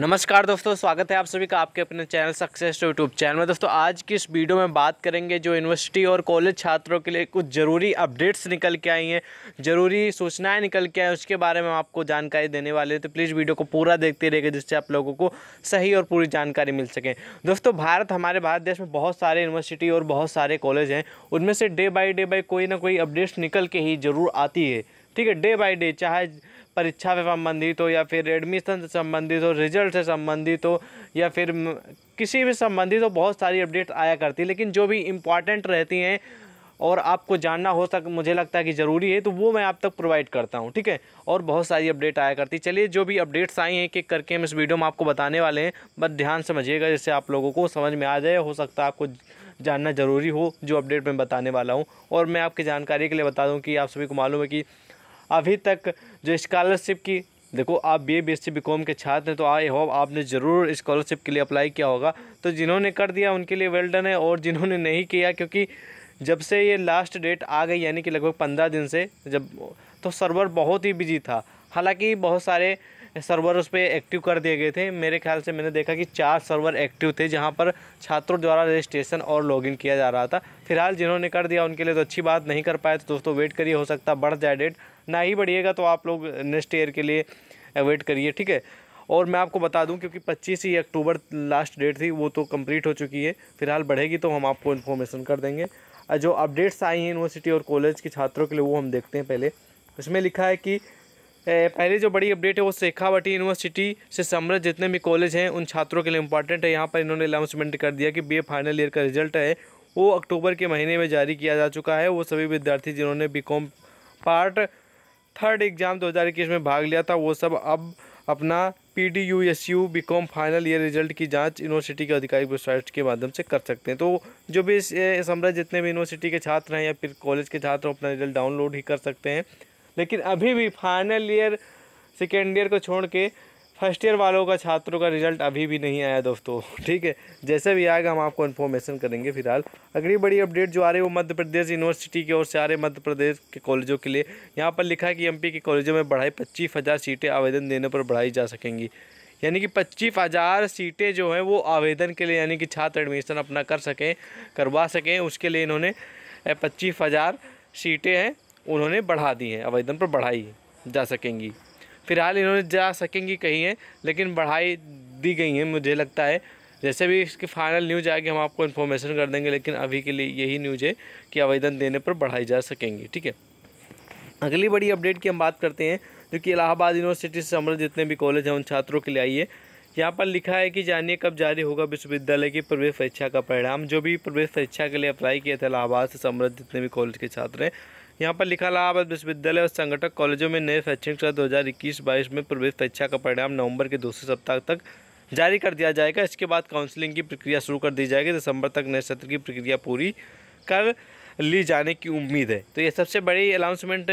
नमस्कार दोस्तों स्वागत है आप सभी का आपके अपने चैनल सक्सेस यूट्यूब चैनल में दोस्तों आज की इस वीडियो में बात करेंगे जो यूनिवर्सिटी और कॉलेज छात्रों के लिए कुछ ज़रूरी अपडेट्स निकल के आई हैं ज़रूरी सूचनाएं निकल के आई उसके बारे में आपको जानकारी देने वाले हैं तो प्लीज़ वीडियो को पूरा देखते रहेगा जिससे आप लोगों को सही और पूरी जानकारी मिल सके दोस्तों भारत हमारे भारत देश में बहुत सारे यूनिवर्सिटी और बहुत सारे कॉलेज हैं उनमें से डे बाई डे बाई कोई ना कोई अपडेट्स निकल के ही ज़रूर आती है ठीक है डे बाई डे चाहे परीक्षा से संबंधित हो या फिर एडमिशन से संबंधित हो रिजल्ट से संबंधित हो या फिर किसी भी संबंधित हो बहुत सारी अपडेट आया करती है लेकिन जो भी इम्पॉर्टेंट रहती हैं और आपको जानना हो सक मुझे लगता है कि ज़रूरी है तो वो मैं आप तक प्रोवाइड करता हूँ ठीक है और बहुत सारी अपडेट आया करती चलिए जो भी अपडेट्स आई हैं एक करके हम इस वीडियो में आपको बताने वाले हैं बस ध्यान समझिएगा जिससे आप लोगों को समझ में आ जाए हो सकता है आपको जानना ज़रूरी हो जो अपडेट मैं बताने वाला हूँ और मैं आपकी जानकारी के लिए बता दूँ कि आप सभी को मालूम है कि अभी तक जो स्कॉलरशिप की देखो आप B A B S C B com के छात्र हैं तो आई होप आपने ज़रूर स्कॉलरशिप के लिए अप्लाई किया होगा तो जिन्होंने कर दिया उनके लिए वेल डन है और जिन्होंने नहीं किया क्योंकि जब से ये लास्ट डेट आ गई यानी कि लगभग पंद्रह दिन से जब तो सर्वर बहुत ही बिजी था हालांकि बहुत सारे सर्वर उस पर एक्टिव कर दिए गए थे मेरे ख्याल से मैंने देखा कि चार सर्वर एक्टिव थे जहाँ पर छात्रों द्वारा रजिस्ट्रेशन और लॉगिन किया जा रहा था फिलहाल जिन्होंने कर दिया उनके लिए तो अच्छी बात नहीं कर पाए तो दोस्तों वेट करिए हो सकता बढ़ जाए डेट ना ही बढ़िएगा तो आप लोग नेक्स्ट ईयर के लिए वेट करिए ठीक है और मैं आपको बता दूं क्योंकि 25 ही अक्टूबर लास्ट डेट थी वो तो कंप्लीट हो चुकी है फिलहाल बढ़ेगी तो हम आपको इन्फॉर्मेशन कर देंगे जो अपडेट्स आई हैं यूनिवर्सिटी और कॉलेज के छात्रों के लिए वो हम देखते हैं पहले इसमें लिखा है कि पहले जो बड़ी अपडेट है वो शेखावटी यूनिवर्सिटी से समृद्ध जितने भी कॉलेज हैं उन छात्रों के लिए इंपॉर्टेंट है यहाँ पर इन्होंने अनाउंसमेंट कर दिया कि बी फाइनल ईयर का रिजल्ट है वो अक्टूबर के महीने में जारी किया जा चुका है वो सभी विद्यार्थी जिन्होंने बी पार्ट थर्ड एग्ज़ाम दो में भाग लिया था वो सब अब अपना P D U S U B com final year result की जांच यूनिवर्सिटी के आधिकारिक वेबसाइट के माध्यम से कर सकते हैं तो जो भी इस समरा जितने भी यूनिवर्सिटी के छात्र हैं या फिर कॉलेज के छात्र अपना रिजल्ट डाउनलोड ही कर सकते हैं लेकिन अभी भी फाइनल ईयर सेकेंड ईयर को छोड़ के फर्स्ट ईयर वालों का छात्रों का रिजल्ट अभी भी नहीं आया दोस्तों ठीक है जैसे भी आएगा हम आपको इन्फॉर्मेशन करेंगे फिलहाल अगली बड़ी अपडेट जो आ रही है वो मध्य प्रदेश यूनिवर्सिटी की ओर से आ रहे मध्य प्रदेश के कॉलेजों के लिए यहाँ पर लिखा है कि एमपी के कॉलेजों में बढ़ाई पच्चीस हज़ार सीटें आवेदन देने पर बढ़ाई जा सकेंगी यानी कि पच्चीस हज़ार सीटें जो हैं वो आवेदन के लिए यानी कि छात्र एडमिशन अपना कर सकें करवा सकें उसके लिए इन्होंने पच्चीस हज़ार सीटें हैं उन्होंने बढ़ा दी हैं आवेदन पर बढ़ाई जा सकेंगी फिलहाल इन्होंने जा सकेंगी कही हैं लेकिन बढ़ाई दी गई हैं मुझे लगता है जैसे भी इसकी फाइनल न्यूज आएगी हम आपको इन्फॉर्मेशन कर देंगे लेकिन अभी के लिए यही न्यूज है कि आवेदन देने पर बढ़ाई जा सकेंगी ठीक है अगली बड़ी अपडेट की हम बात करते हैं जो कि इलाहाबाद यूनिवर्सिटी से संबंधित जितने भी कॉलेज हैं उन छात्रों के लिए आई है यहाँ पर लिखा है कि जानिए कब जारी होगा विश्वविद्यालय की प्रवेश परीक्षा का परिणाम जो भी प्रवेश परीक्षा के लिए अप्लाई किए थे इलाहाबाद से संबंधित जितने भी कॉलेज के छात्र हैं यहाँ पर लिखा इलाहाबाद विश्वविद्यालय और संगठक कॉलेजों में नए शैक्षणिक सत्र दो हज़ार इक्कीस बाईस में प्रवेश परीक्षा का परिणाम नवंबर के दूसरे सप्ताह तक जारी कर दिया जाएगा इसके बाद काउंसलिंग की प्रक्रिया शुरू कर दी जाएगी दिसंबर तक नए सत्र की प्रक्रिया पूरी कर ली जाने की उम्मीद है तो ये सबसे बड़ी अनाउंसमेंट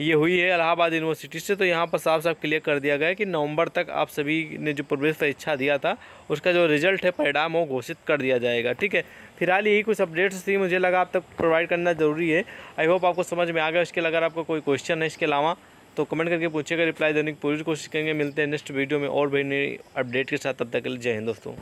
ये हुई है इलाहाबाद यूनिवर्सिटी से तो यहाँ पर साफ साफ क्लियर कर दिया गया है कि नवंबर तक आप सभी ने जो प्रवेश परीक्षा दिया था उसका जो रिजल्ट है परिणाम वो घोषित कर दिया जाएगा ठीक है फिलहाल यही कुछ अपडेट्स थी मुझे लगा आप तक प्रोवाइड करना ज़रूरी है आई होप आपको समझ में आ गया उसके अगर आपका कोई क्वेश्चन है इसके अलावा तो कमेंट करके पूछेगा रिप्लाई देने की पूरी कोशिश करेंगे मिलते हैं नेक्स्ट वीडियो में और भी नई अपडेट के साथ तब तक के लिए जय हिंद दोस्तों